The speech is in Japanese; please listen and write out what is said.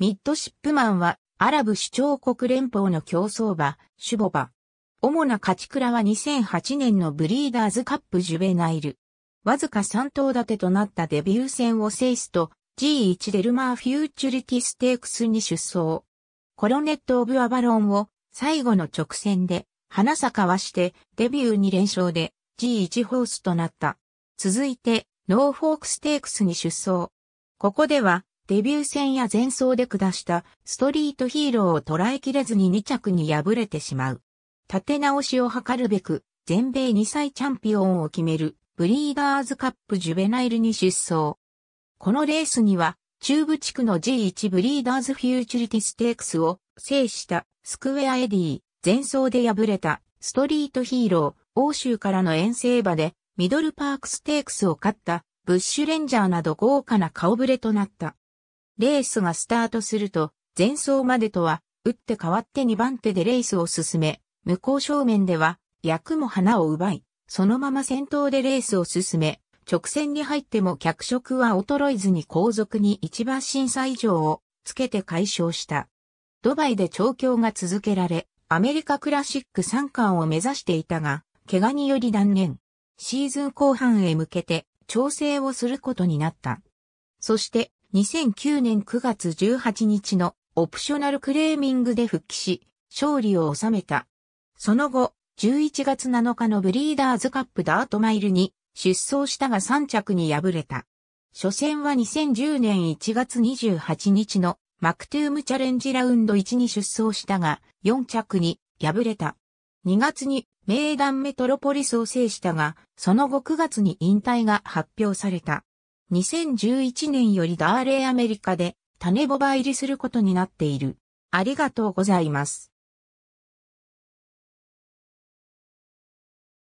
ミッドシップマンは、アラブ首長国連邦の競争馬、シュボバ。主な勝ち倉は2008年のブリーダーズカップジュベナイル。わずか3頭立てとなったデビュー戦を制すと、G1 デルマーフューチュリティステークスに出走。コロネット・オブ・アバロンを最後の直線で、花坂はしてデビュー2連勝で G1 ホースとなった。続いて、ノーフォークステークスに出走。ここでは、デビュー戦や前走で下したストリートヒーローを捉えきれずに2着に敗れてしまう。立て直しを図るべく、全米2歳チャンピオンを決めるブリーダーズカップジュベナイルに出走。このレースには、中部地区の G1 ブリーダーズフューチュリティステークスを制したスクウェアエディ、前走で敗れたストリートヒーロー、欧州からの遠征馬でミドルパークステークスを勝ったブッシュレンジャーなど豪華な顔ぶれとなった。レースがスタートすると、前走までとは、打って変わって2番手でレースを進め、向こう正面では、役も花を奪い、そのまま先頭でレースを進め、直線に入っても脚色は衰えずに後続に一番審査以上をつけて解消した。ドバイで調教が続けられ、アメリカクラシック3冠を目指していたが、怪我により断念。シーズン後半へ向けて調整をすることになった。そして、2009年9月18日のオプショナルクレーミングで復帰し、勝利を収めた。その後、11月7日のブリーダーズカップダートマイルに出走したが3着に敗れた。初戦は2010年1月28日のマクトゥームチャレンジラウンド1に出走したが4着に敗れた。2月に名団メトロポリスを制したが、その後9月に引退が発表された。2011年よりダーレイアメリカで種ボバ入りすることになっている。ありがとうございます。